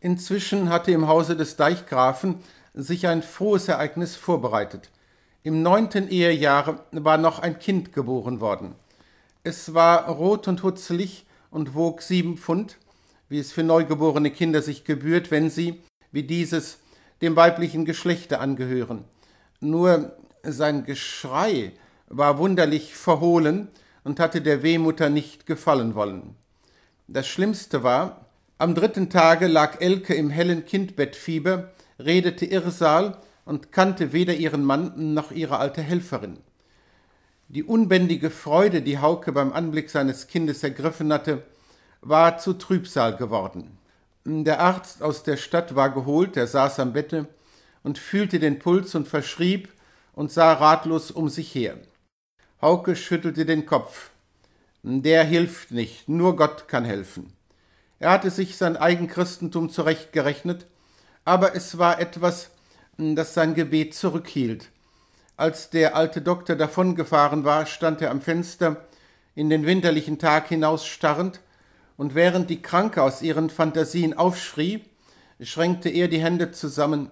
Inzwischen hatte im Hause des Deichgrafen sich ein frohes Ereignis vorbereitet. Im neunten Ehejahr war noch ein Kind geboren worden. Es war rot und hutzelig und wog sieben Pfund, wie es für neugeborene Kinder sich gebührt, wenn sie, wie dieses, dem weiblichen Geschlechte angehören. Nur sein Geschrei war wunderlich verhohlen und hatte der Wehmutter nicht gefallen wollen. Das Schlimmste war, am dritten Tage lag Elke im hellen Kindbettfieber, redete Irrsal und kannte weder ihren Mann noch ihre alte Helferin. Die unbändige Freude, die Hauke beim Anblick seines Kindes ergriffen hatte, war zu Trübsal geworden. Der Arzt aus der Stadt war geholt, er saß am Bette und fühlte den Puls und verschrieb und sah ratlos um sich her. Hauke schüttelte den Kopf. Der hilft nicht, nur Gott kann helfen. Er hatte sich sein eigen Christentum zurechtgerechnet, aber es war etwas, hm, das sein Gebet zurückhielt. Als der alte Doktor davongefahren war, stand er am Fenster, in den winterlichen Tag hinausstarrend, und während die Kranke aus ihren Fantasien aufschrie, schränkte er die Hände zusammen.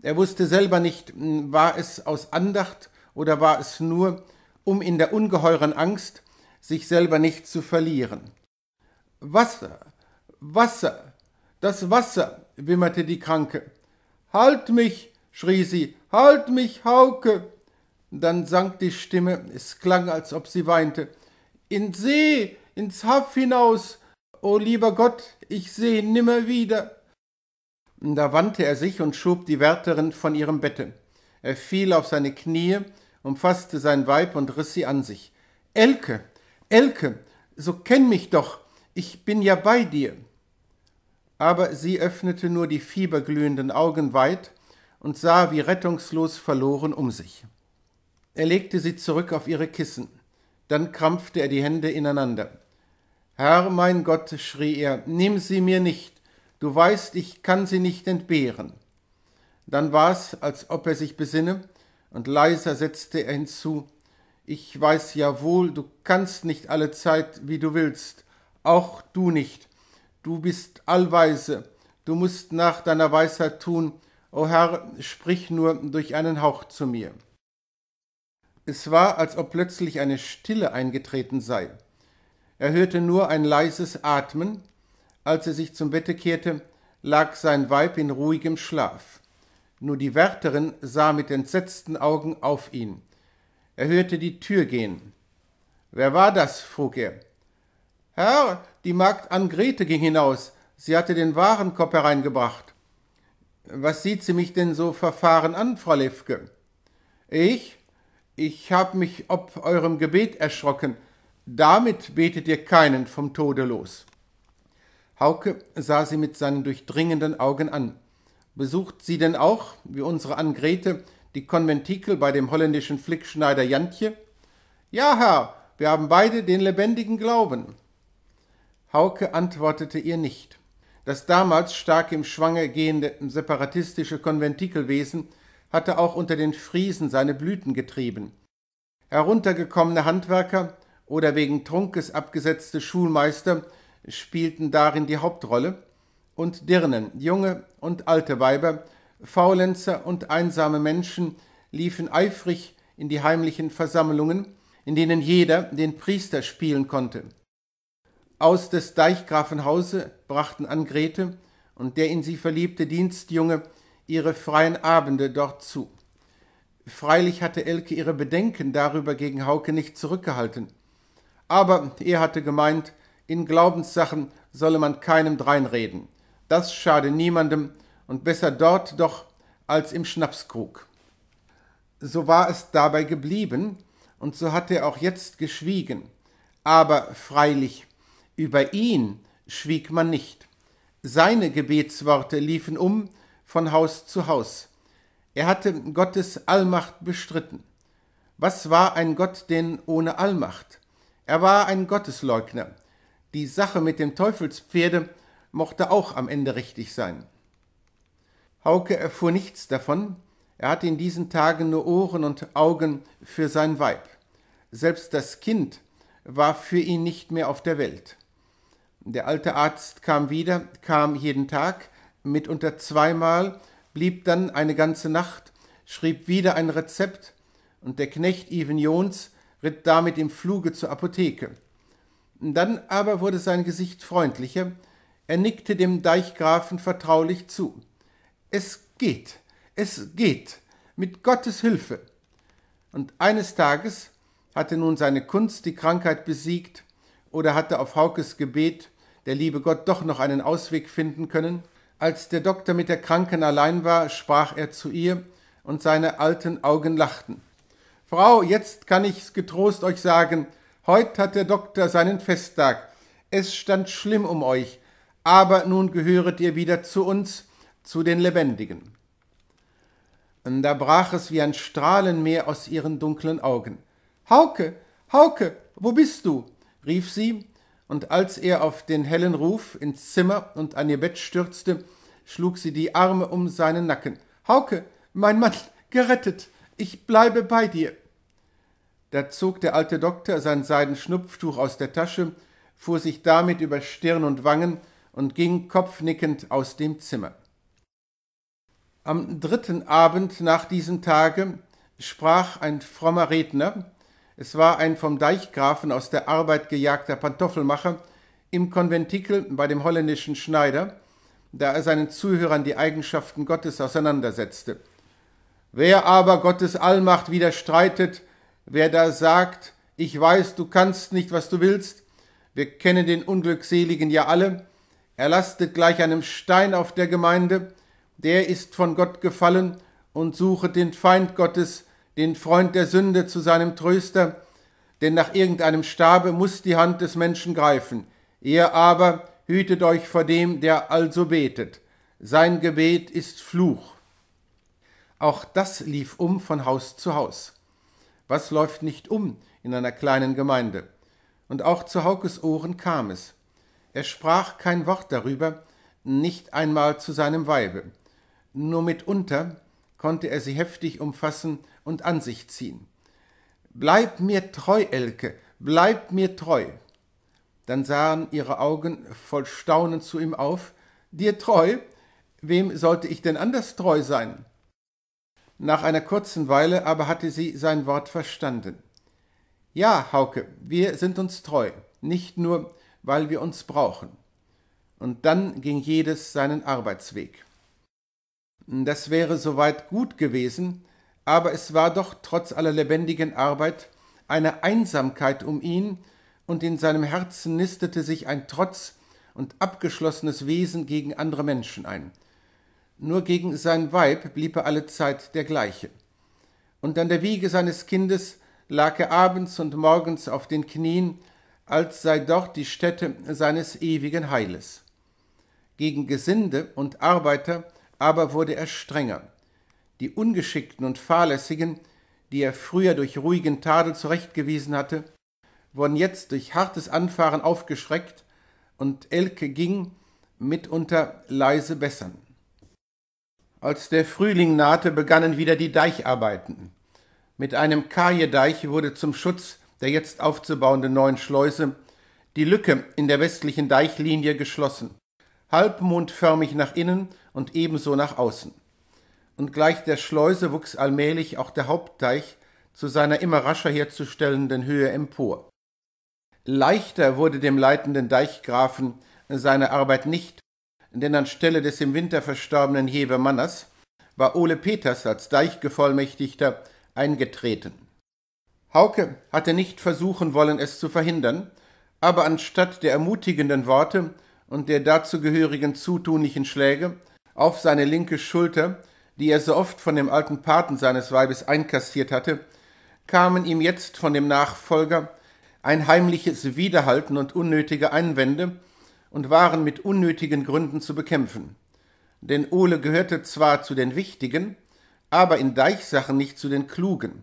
Er wusste selber nicht, hm, war es aus Andacht oder war es nur, um in der ungeheuren Angst sich selber nicht zu verlieren. Wasser Wasser. Das Wasser, wimmerte die Kranke. Halt mich, schrie sie, halt mich, Hauke. Dann sank die Stimme, es klang, als ob sie weinte. In See, ins Haff hinaus, o lieber Gott, ich seh nimmer wieder. Da wandte er sich und schob die Wärterin von ihrem Bette. Er fiel auf seine Knie, umfasste sein Weib und riß sie an sich. Elke, Elke, so kenn mich doch, ich bin ja bei dir aber sie öffnete nur die fieberglühenden Augen weit und sah wie rettungslos verloren um sich. Er legte sie zurück auf ihre Kissen, dann krampfte er die Hände ineinander. Herr mein Gott, schrie er, nimm sie mir nicht, du weißt, ich kann sie nicht entbehren. Dann war es, als ob er sich besinne, und leiser setzte er hinzu, ich weiß ja wohl, du kannst nicht alle Zeit, wie du willst, auch du nicht, du bist allweise, du musst nach deiner Weisheit tun, o Herr, sprich nur durch einen Hauch zu mir. Es war, als ob plötzlich eine Stille eingetreten sei. Er hörte nur ein leises Atmen. Als er sich zum Bette kehrte, lag sein Weib in ruhigem Schlaf. Nur die Wärterin sah mit entsetzten Augen auf ihn. Er hörte die Tür gehen. Wer war das? frug er. Herr, die Magd Angrete ging hinaus. Sie hatte den Warenkorb hereingebracht. Was sieht sie mich denn so verfahren an, Frau Lefke? Ich? Ich hab mich ob eurem Gebet erschrocken. Damit betet ihr keinen vom Tode los. Hauke sah sie mit seinen durchdringenden Augen an. Besucht sie denn auch, wie unsere Angrete, die Konventikel bei dem holländischen Flickschneider Jantje? Ja, Herr, wir haben beide den lebendigen Glauben. Hauke antwortete ihr nicht. Das damals stark im Schwange gehende separatistische Konventikelwesen hatte auch unter den Friesen seine Blüten getrieben. Heruntergekommene Handwerker oder wegen Trunkes abgesetzte Schulmeister spielten darin die Hauptrolle, und Dirnen, junge und alte Weiber, Faulenzer und einsame Menschen liefen eifrig in die heimlichen Versammlungen, in denen jeder den Priester spielen konnte aus des Deichgrafen Hause brachten an Grete und der in sie verliebte Dienstjunge ihre freien Abende dort zu. Freilich hatte Elke ihre Bedenken darüber gegen Hauke nicht zurückgehalten. Aber er hatte gemeint, in Glaubenssachen solle man keinem dreinreden. Das schade niemandem und besser dort doch als im Schnapskrug. So war es dabei geblieben, und so hatte er auch jetzt geschwiegen. Aber freilich, über ihn schwieg man nicht. Seine Gebetsworte liefen um von Haus zu Haus. Er hatte Gottes Allmacht bestritten. Was war ein Gott denn ohne Allmacht? Er war ein Gottesleugner. Die Sache mit dem Teufelspferde mochte auch am Ende richtig sein. Hauke erfuhr nichts davon, er hatte in diesen Tagen nur Ohren und Augen für sein Weib. Selbst das Kind war für ihn nicht mehr auf der Welt. Der alte Arzt kam wieder, kam jeden Tag, mitunter zweimal, blieb dann eine ganze Nacht, schrieb wieder ein Rezept, und der Knecht Even Jons ritt damit im Fluge zur Apotheke. Dann aber wurde sein Gesicht freundlicher, er nickte dem Deichgrafen vertraulich zu. Es geht, es geht, mit Gottes Hilfe. Und eines Tages hatte nun seine Kunst die Krankheit besiegt oder hatte auf Haukes Gebet der liebe Gott doch noch einen Ausweg finden können? Als der Doktor mit der Kranken allein war, sprach er zu ihr, und seine alten Augen lachten. Frau, jetzt kann ich's getrost euch sagen, heut hat der Doktor seinen Festtag. Es stand schlimm um euch, aber nun gehöret ihr wieder zu uns, zu den Lebendigen. Und da brach es wie ein Strahlenmeer aus ihren dunklen Augen. Hauke, Hauke, wo bist du? rief sie, und als er auf den hellen Ruf ins Zimmer und an ihr Bett stürzte, schlug sie die Arme um seinen Nacken. Hauke, mein Mann, gerettet, ich bleibe bei dir. Da zog der alte Doktor sein Seidenschnupftuch aus der Tasche, fuhr sich damit über Stirn und Wangen und ging kopfnickend aus dem Zimmer. Am dritten Abend nach diesem Tage sprach ein frommer Redner, es war ein vom Deichgrafen aus der Arbeit gejagter Pantoffelmacher im Konventikel bei dem holländischen Schneider, da er seinen Zuhörern die Eigenschaften Gottes auseinandersetzte. Wer aber Gottes Allmacht widerstreitet, wer da sagt, ich weiß, du kannst nicht, was du willst, wir kennen den Unglückseligen ja alle, er lastet gleich einem Stein auf der Gemeinde, der ist von Gott gefallen und suchet den Feind Gottes, den Freund der Sünde zu seinem Tröster, denn nach irgendeinem Stabe muss die Hand des Menschen greifen. Ihr aber hütet euch vor dem, der also betet. Sein Gebet ist Fluch. Auch das lief um von Haus zu Haus. Was läuft nicht um in einer kleinen Gemeinde? Und auch zu Haukes Ohren kam es. Er sprach kein Wort darüber, nicht einmal zu seinem Weibe. Nur mitunter konnte er sie heftig umfassen und an sich ziehen. Bleib mir treu, Elke, bleib mir treu. Dann sahen ihre Augen voll Staunen zu ihm auf. Dir treu? Wem sollte ich denn anders treu sein? Nach einer kurzen Weile aber hatte sie sein Wort verstanden. Ja, Hauke, wir sind uns treu, nicht nur, weil wir uns brauchen. Und dann ging jedes seinen Arbeitsweg. Das wäre soweit gut gewesen, aber es war doch trotz aller lebendigen Arbeit eine Einsamkeit um ihn, und in seinem Herzen nistete sich ein Trotz und abgeschlossenes Wesen gegen andere Menschen ein. Nur gegen sein Weib blieb er alle Zeit der gleiche. Und an der Wiege seines Kindes lag er abends und morgens auf den Knien, als sei dort die Stätte seines ewigen Heiles. Gegen Gesinde und Arbeiter aber wurde er strenger die Ungeschickten und Fahrlässigen, die er früher durch ruhigen Tadel zurechtgewiesen hatte, wurden jetzt durch hartes Anfahren aufgeschreckt, und Elke ging mitunter leise bessern. Als der Frühling nahte, begannen wieder die Deicharbeiten. Mit einem Kajedeich wurde zum Schutz der jetzt aufzubauenden neuen Schleuse die Lücke in der westlichen Deichlinie geschlossen, halbmondförmig nach innen und ebenso nach außen und gleich der Schleuse wuchs allmählich auch der Hauptteich zu seiner immer rascher herzustellenden Höhe empor. Leichter wurde dem leitenden Deichgrafen seine Arbeit nicht, denn anstelle des im Winter verstorbenen Hewe war Ole Peters als Deichgevollmächtigter eingetreten. Hauke hatte nicht versuchen wollen, es zu verhindern, aber anstatt der ermutigenden Worte und der dazugehörigen zutunlichen Schläge auf seine linke Schulter die er so oft von dem alten Paten seines Weibes einkassiert hatte, kamen ihm jetzt von dem Nachfolger ein heimliches Widerhalten und unnötige Einwände und waren mit unnötigen Gründen zu bekämpfen. Denn Ole gehörte zwar zu den Wichtigen, aber in Deichsachen nicht zu den Klugen.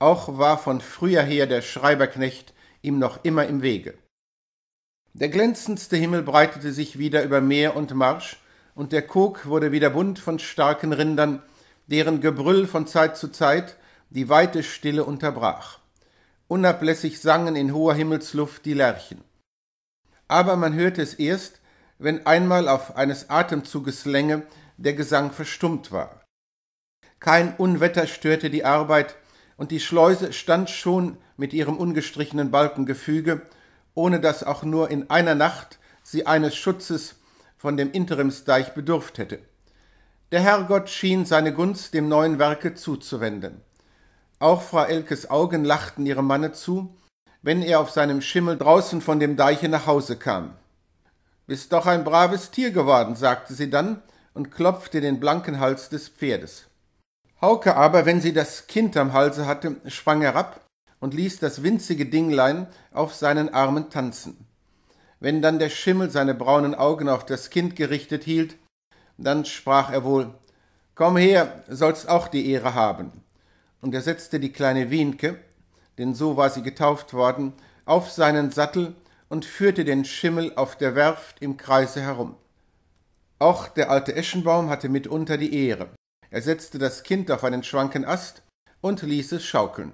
Auch war von früher her der Schreiberknecht ihm noch immer im Wege. Der glänzendste Himmel breitete sich wieder über Meer und Marsch, und der Kog wurde wieder bunt von starken Rindern, deren Gebrüll von Zeit zu Zeit die weite Stille unterbrach. Unablässig sangen in hoher Himmelsluft die Lerchen. Aber man hörte es erst, wenn einmal auf eines Atemzuges Länge der Gesang verstummt war. Kein Unwetter störte die Arbeit, und die Schleuse stand schon mit ihrem ungestrichenen Balkengefüge, ohne dass auch nur in einer Nacht sie eines Schutzes von dem Interimsdeich bedurft hätte. Der Herrgott schien seine Gunst dem neuen Werke zuzuwenden. Auch Frau Elkes Augen lachten ihrem Manne zu, wenn er auf seinem Schimmel draußen von dem Deiche nach Hause kam. Bist doch ein braves Tier geworden, sagte sie dann und klopfte den blanken Hals des Pferdes. Hauke aber, wenn sie das Kind am Halse hatte, sprang herab und ließ das winzige Dinglein auf seinen Armen tanzen. Wenn dann der Schimmel seine braunen Augen auf das Kind gerichtet hielt, dann sprach er wohl Komm her, sollst auch die Ehre haben. Und er setzte die kleine Wienke, denn so war sie getauft worden, auf seinen Sattel und führte den Schimmel auf der Werft im Kreise herum. Auch der alte Eschenbaum hatte mitunter die Ehre. Er setzte das Kind auf einen schwanken Ast und ließ es schaukeln.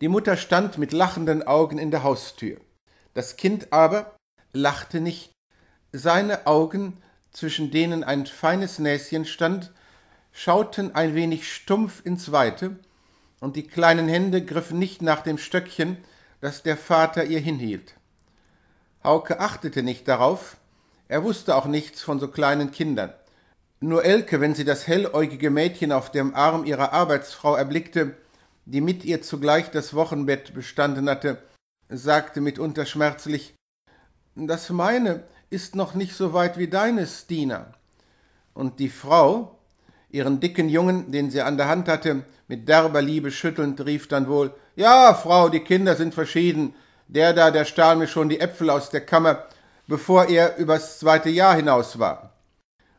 Die Mutter stand mit lachenden Augen in der Haustür. Das Kind aber, lachte nicht. Seine Augen, zwischen denen ein feines Näschen stand, schauten ein wenig stumpf ins Weite, und die kleinen Hände griffen nicht nach dem Stöckchen, das der Vater ihr hinhielt. Hauke achtete nicht darauf, er wusste auch nichts von so kleinen Kindern. Nur Elke, wenn sie das helläugige Mädchen auf dem Arm ihrer Arbeitsfrau erblickte, die mit ihr zugleich das Wochenbett bestanden hatte, sagte mitunter schmerzlich das meine ist noch nicht so weit wie deines, Diener. Und die Frau, ihren dicken Jungen, den sie an der Hand hatte, mit derber Liebe schüttelnd, rief dann wohl Ja, Frau, die Kinder sind verschieden. Der da, der stahl mir schon die Äpfel aus der Kammer, bevor er übers zweite Jahr hinaus war.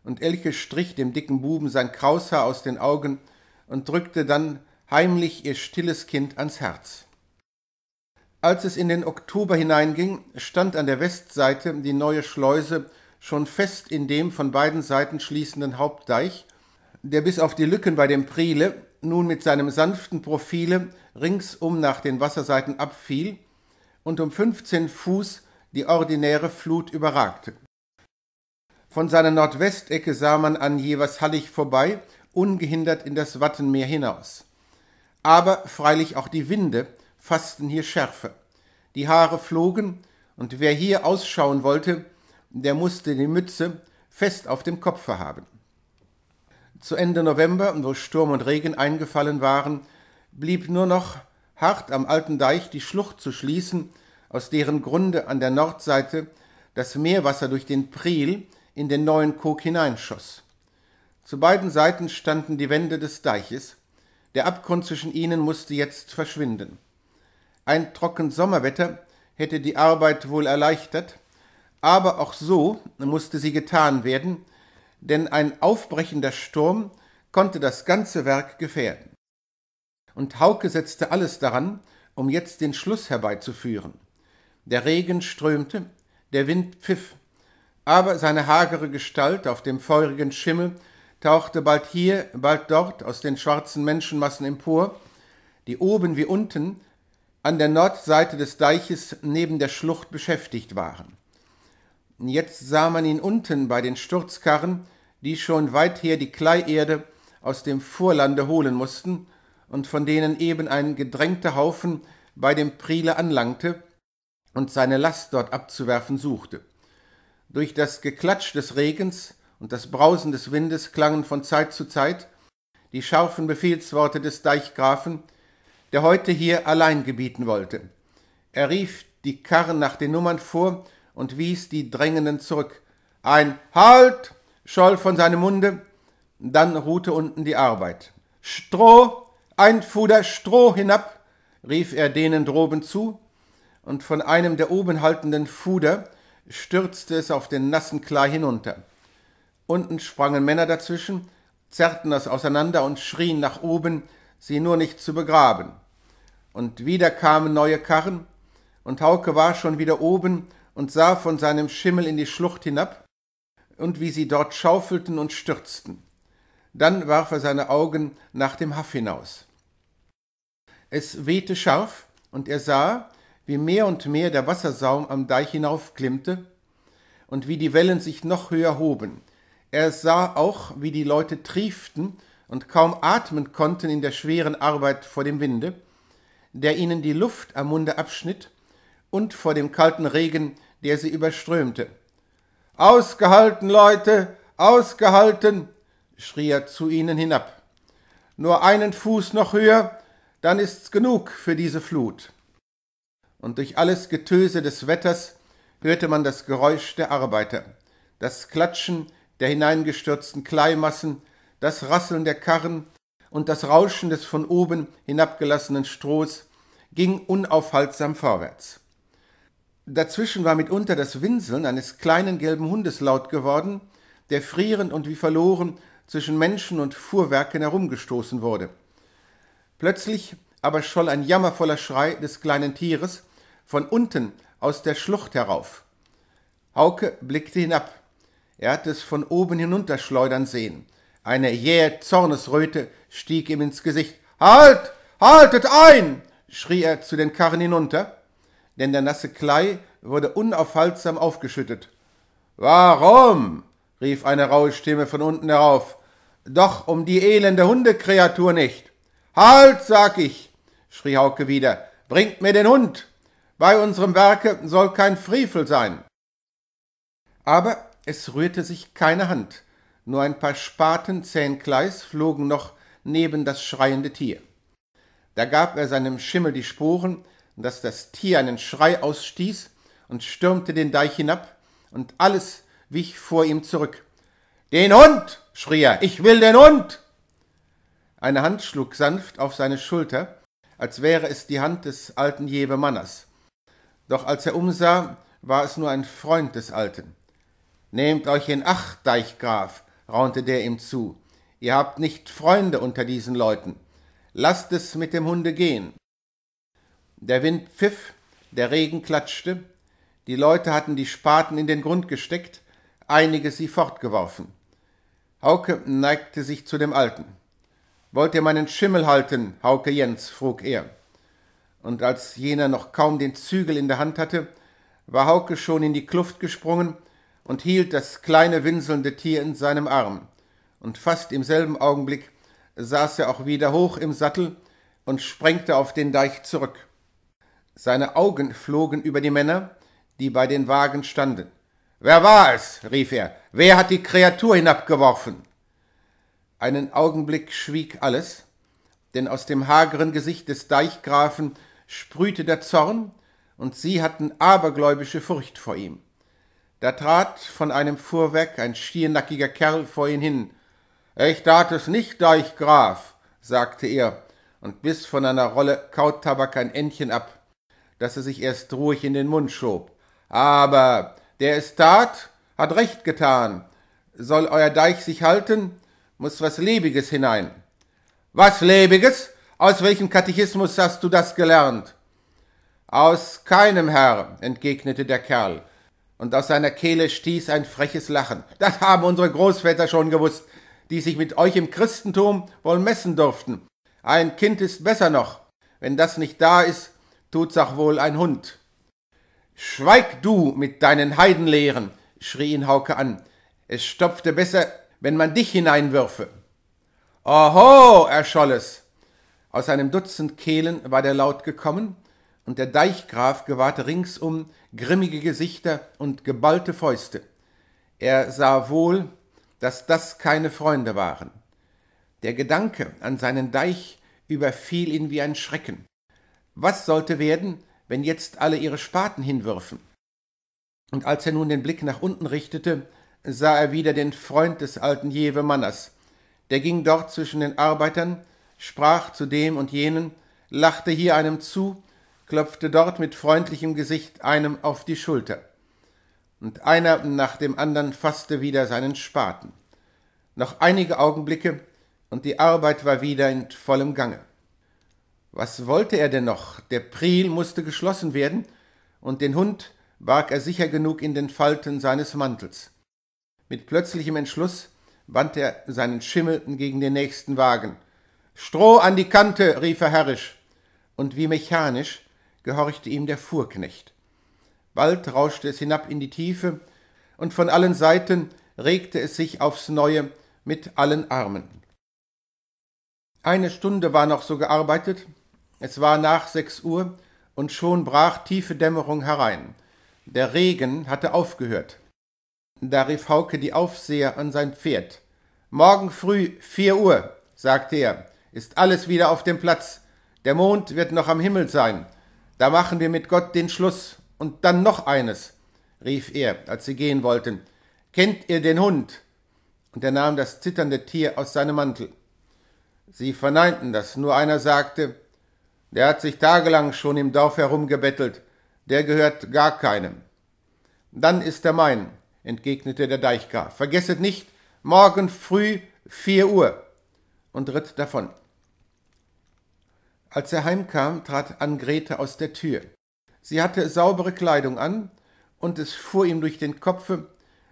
Und Elche strich dem dicken Buben sein Kraushaar aus den Augen und drückte dann heimlich ihr stilles Kind ans Herz. Als es in den Oktober hineinging, stand an der Westseite die neue Schleuse schon fest in dem von beiden Seiten schließenden Hauptdeich, der bis auf die Lücken bei dem Priele nun mit seinem sanften Profile ringsum nach den Wasserseiten abfiel und um 15 Fuß die ordinäre Flut überragte. Von seiner Nordwestecke sah man an jeweils Hallig vorbei, ungehindert in das Wattenmeer hinaus. Aber freilich auch die Winde, fassten hier Schärfe. Die Haare flogen, und wer hier ausschauen wollte, der musste die Mütze fest auf dem Kopfe haben. Zu Ende November, wo Sturm und Regen eingefallen waren, blieb nur noch hart am alten Deich die Schlucht zu schließen, aus deren Grunde an der Nordseite das Meerwasser durch den Priel in den neuen Kog hineinschoss. Zu beiden Seiten standen die Wände des Deiches. Der Abgrund zwischen ihnen musste jetzt verschwinden. Ein trocken Sommerwetter hätte die Arbeit wohl erleichtert, aber auch so musste sie getan werden, denn ein aufbrechender Sturm konnte das ganze Werk gefährden. Und Hauke setzte alles daran, um jetzt den Schluss herbeizuführen. Der Regen strömte, der Wind pfiff, aber seine hagere Gestalt auf dem feurigen Schimmel tauchte bald hier, bald dort aus den schwarzen Menschenmassen empor, die oben wie unten an der Nordseite des Deiches neben der Schlucht beschäftigt waren. Jetzt sah man ihn unten bei den Sturzkarren, die schon weither die Kleierde aus dem Vorlande holen mussten und von denen eben ein gedrängter Haufen bei dem Priele anlangte und seine Last dort abzuwerfen suchte. Durch das Geklatsch des Regens und das Brausen des Windes klangen von Zeit zu Zeit die scharfen Befehlsworte des Deichgrafen, der heute hier allein gebieten wollte. Er rief die Karren nach den Nummern vor und wies die Drängenden zurück. Ein Halt scholl von seinem Munde, dann ruhte unten die Arbeit. Stroh, ein Fuder Stroh hinab, rief er denen droben zu, und von einem der oben haltenden Fuder stürzte es auf den nassen Klei hinunter. Unten sprangen Männer dazwischen, zerrten es auseinander und schrien nach oben, sie nur nicht zu begraben und wieder kamen neue Karren, und Hauke war schon wieder oben und sah von seinem Schimmel in die Schlucht hinab, und wie sie dort schaufelten und stürzten. Dann warf er seine Augen nach dem Haff hinaus. Es wehte scharf, und er sah, wie mehr und mehr der Wassersaum am Deich hinaufklimmte und wie die Wellen sich noch höher hoben. Er sah auch, wie die Leute trieften und kaum atmen konnten in der schweren Arbeit vor dem Winde, der ihnen die Luft am Munde abschnitt und vor dem kalten Regen, der sie überströmte. Ausgehalten, Leute, ausgehalten, schrie er zu ihnen hinab. Nur einen Fuß noch höher, dann ist's genug für diese Flut. Und durch alles Getöse des Wetters hörte man das Geräusch der Arbeiter, das Klatschen der hineingestürzten Kleimassen, das Rasseln der Karren, und das Rauschen des von oben hinabgelassenen Strohs ging unaufhaltsam vorwärts. Dazwischen war mitunter das Winseln eines kleinen gelben Hundes laut geworden, der frierend und wie verloren zwischen Menschen und Fuhrwerken herumgestoßen wurde. Plötzlich aber scholl ein jammervoller Schrei des kleinen Tieres von unten aus der Schlucht herauf. Hauke blickte hinab. Er hatte es von oben hinunterschleudern sehen, eine jähe Zornesröte stieg ihm ins Gesicht. Halt! Haltet ein! schrie er zu den Karren hinunter, denn der nasse Klei wurde unaufhaltsam aufgeschüttet. Warum? rief eine raue Stimme von unten herauf. Doch um die elende Hundekreatur nicht. Halt, sag ich, schrie Hauke wieder, bringt mir den Hund. Bei unserem Werke soll kein Frevel sein. Aber es rührte sich keine Hand. Nur ein paar Spaten Zähnkleis flogen noch neben das schreiende Tier. Da gab er seinem Schimmel die Sporen, dass das Tier einen Schrei ausstieß und stürmte den Deich hinab, und alles wich vor ihm zurück. Den Hund! schrie er, ich will den Hund! Eine Hand schlug sanft auf seine Schulter, als wäre es die Hand des alten Jebemanners. Doch als er umsah, war es nur ein Freund des Alten. Nehmt euch in Acht, Deichgraf, raunte der ihm zu. Ihr habt nicht Freunde unter diesen Leuten. Lasst es mit dem Hunde gehen. Der Wind pfiff, der Regen klatschte, die Leute hatten die Spaten in den Grund gesteckt, einige sie fortgeworfen. Hauke neigte sich zu dem Alten. Wollt ihr meinen Schimmel halten, Hauke Jens? frug er. Und als jener noch kaum den Zügel in der Hand hatte, war Hauke schon in die Kluft gesprungen und hielt das kleine winselnde Tier in seinem Arm, und fast im selben Augenblick saß er auch wieder hoch im Sattel und sprengte auf den Deich zurück. Seine Augen flogen über die Männer, die bei den Wagen standen. Wer war es? rief er. Wer hat die Kreatur hinabgeworfen? Einen Augenblick schwieg alles, denn aus dem hageren Gesicht des Deichgrafen sprühte der Zorn, und sie hatten abergläubische Furcht vor ihm. Da trat von einem Fuhrwerk ein stiernackiger Kerl vor ihn hin. Ich tat es nicht, Deichgraf, sagte er und biss von einer Rolle Kautabak ein Endchen ab, das er sich erst ruhig in den Mund schob. Aber der es tat, hat recht getan. Soll euer Deich sich halten, muss was Lebiges hinein. Was Lebiges? Aus welchem Katechismus hast du das gelernt? Aus keinem, Herr, entgegnete der Kerl und aus seiner Kehle stieß ein freches Lachen. Das haben unsere Großväter schon gewusst, die sich mit euch im Christentum wohl messen durften. Ein Kind ist besser noch. Wenn das nicht da ist, tut's auch wohl ein Hund. Schweig du mit deinen Heidenlehren, schrie ihn Hauke an. Es stopfte besser, wenn man dich hineinwürfe. Oho, erscholl es. Aus einem Dutzend Kehlen war der Laut gekommen, und der Deichgraf gewahrte ringsum grimmige Gesichter und geballte Fäuste. Er sah wohl, dass das keine Freunde waren. Der Gedanke an seinen Deich überfiel ihn wie ein Schrecken. Was sollte werden, wenn jetzt alle ihre Spaten hinwürfen? Und als er nun den Blick nach unten richtete, sah er wieder den Freund des alten Jewe Manners. Der ging dort zwischen den Arbeitern, sprach zu dem und jenen, lachte hier einem zu, klopfte dort mit freundlichem Gesicht einem auf die Schulter, und einer nach dem anderen fasste wieder seinen Spaten. Noch einige Augenblicke, und die Arbeit war wieder in vollem Gange. Was wollte er denn noch? Der Priel musste geschlossen werden, und den Hund barg er sicher genug in den Falten seines Mantels. Mit plötzlichem Entschluss band er seinen Schimmel gegen den nächsten Wagen. Stroh an die Kante, rief er herrisch, und wie mechanisch gehorchte ihm der Fuhrknecht. Bald rauschte es hinab in die Tiefe, und von allen Seiten regte es sich aufs neue mit allen Armen. Eine Stunde war noch so gearbeitet, es war nach sechs Uhr, und schon brach tiefe Dämmerung herein. Der Regen hatte aufgehört. Da rief Hauke die Aufseher an sein Pferd. Morgen früh vier Uhr, sagte er, ist alles wieder auf dem Platz. Der Mond wird noch am Himmel sein. Da machen wir mit Gott den Schluss. Und dann noch eines, rief er, als sie gehen wollten. Kennt ihr den Hund? Und er nahm das zitternde Tier aus seinem Mantel. Sie verneinten das, nur einer sagte, der hat sich tagelang schon im Dorf herumgebettelt, der gehört gar keinem. Dann ist er mein, entgegnete der Deichgar. Vergesset nicht, morgen früh vier Uhr und ritt davon. Als er heimkam, trat Angrete aus der Tür. Sie hatte saubere Kleidung an, und es fuhr ihm durch den Kopf,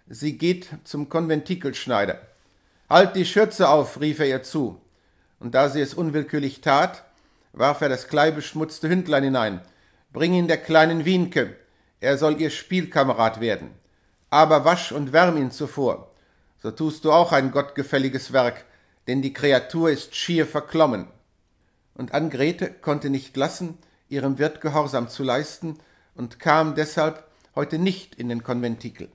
sie geht zum Konventikelschneider. Halt die Schürze auf, rief er ihr zu. Und da sie es unwillkürlich tat, warf er das kleibeschmutzte Hündlein hinein. Bring ihn der kleinen Wienke, er soll ihr Spielkamerad werden. Aber wasch und wärm ihn zuvor. So tust du auch ein gottgefälliges Werk, denn die Kreatur ist schier verklommen und Angrete konnte nicht lassen, ihrem Wirt Gehorsam zu leisten und kam deshalb heute nicht in den Konventikel.